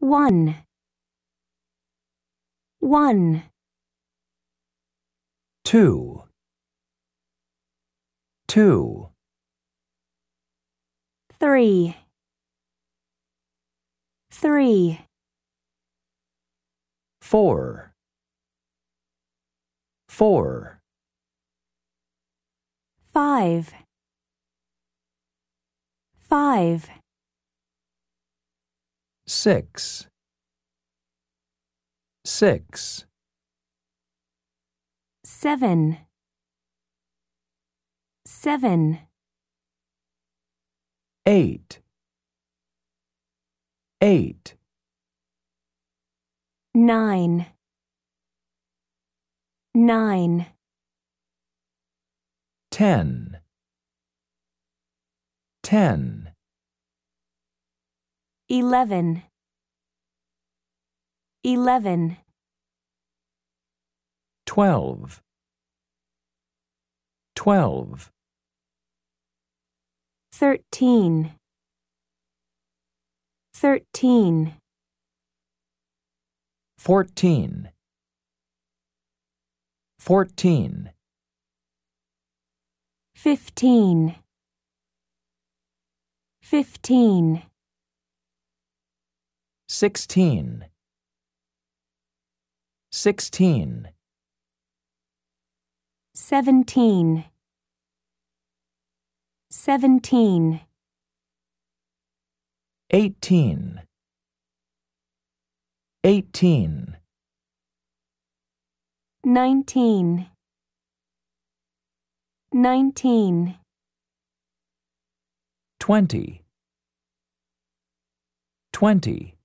One. One. Two. Two. Three. Three. Four. Four. Five. Five six, six, seven, seven, eight, eight, nine, nine, ten, ten. Eleven. Twelve. Thirteen. Fourteen. Fourteen. Fifteen. Fifteen. Sixteen. Seventeen. Eighteen. Nineteen. Nineteen. Twenty. 20.